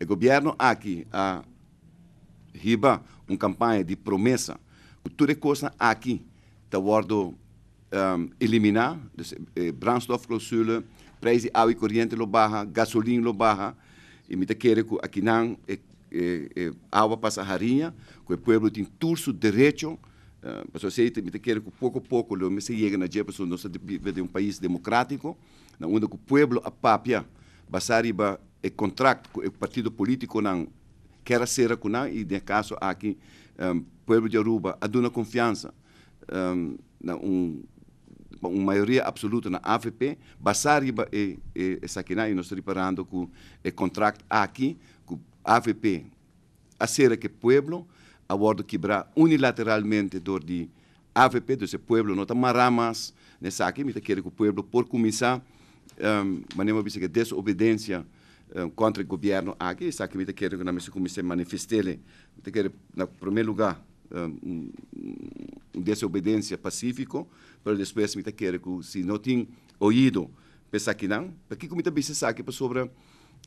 O governo aqui a riba uma campanha de promessa. Tudo coisa aqui está guardo um, ehm, eliminar, dus eh, preço de água e corrente lo barra, gasolina lo barra, e me quer que aqui não é, é, é água passarinha, que o povo tem todo o direito Uh, eh, eu sei que quero que pouco a pouco o me chega na dia pessoa nós de um país democrático na onde o povo a papia basariba e é contrato com é o partido político não quer ser com não e de caso aqui um, povo de Aruba aduna confiança um, na um uma maioria absoluta na AVP, Bassariba e, e, e Saquinai, nós reparando que o é contrato aqui, com AVP, a ser que o povo a bordo quebrar unilateralmente dor de AVP, do seu povo, não está maramas nessa aqui, me quer que o povo por começar, um, mas não é uma desobediência eh, contra o governo aqui, isso aqui eu quer que na mesa comecei a manifestar, me quer na primeiro lugar um, desobediência pacífica, para depois eu quer que se não tem ouvido, pensar que não, porque como eu disse, sabe para sobre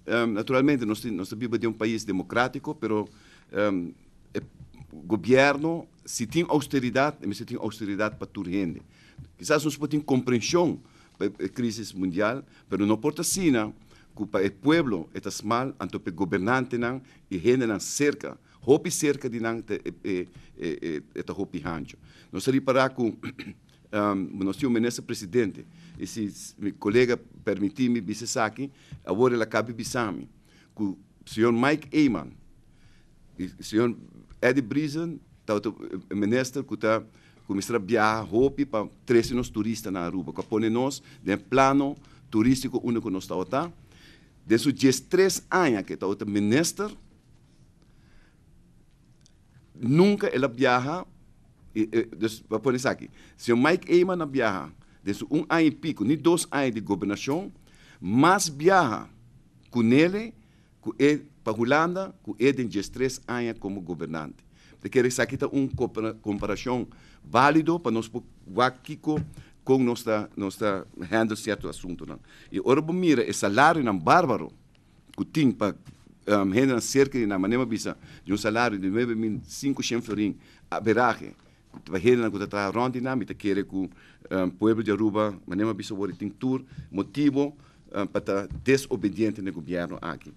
um, naturalmente nós nós vivemos de um país democrático, pero um, governo se tem austeridade, mas se tem austeridade para tudo rende. Quizás pode ter compreensão para a crise mundial, mas não importa assim, não culpa é pueblo, estas mal, antope governante nan, e rende nan cerca, hopi cerca de nan, eta eh, eh, eh, hopi rancho. Nós ali para com, um, nós tínhamos nesse presidente, esse meu colega permitir me aqui agora ela cabe bisami, com o senhor Mike e o senhor Eddie Brisen, tá o ministro que está começar a viajar roupa para trazer nos turistas na Aruba, para pôr nós de plano turístico único que nós tá desde 13 anos que está o ministro, nunca ele eh, viaja. vou pôr isso aqui. Se o Mike Eiman não viaja desde um ano e pico, nem dois anos de governação, mas viaja com ele, com ele para a Holanda, com ele em 13 anos como governante. Porque isso aqui está uma comparação válida para nós, para o com nossa, nossa handle certo assunto. Não. E ora, mira, o salário não bárbaro que tem para um, renda cerca de, na mesma bisa, de um salário de 9.500 florins, a beragem, que renda que está ronda dinâmica, que é que o um, povo de Aruba, na mesma bisa, tem tour, motivo um, para estar desobediente no governo aqui.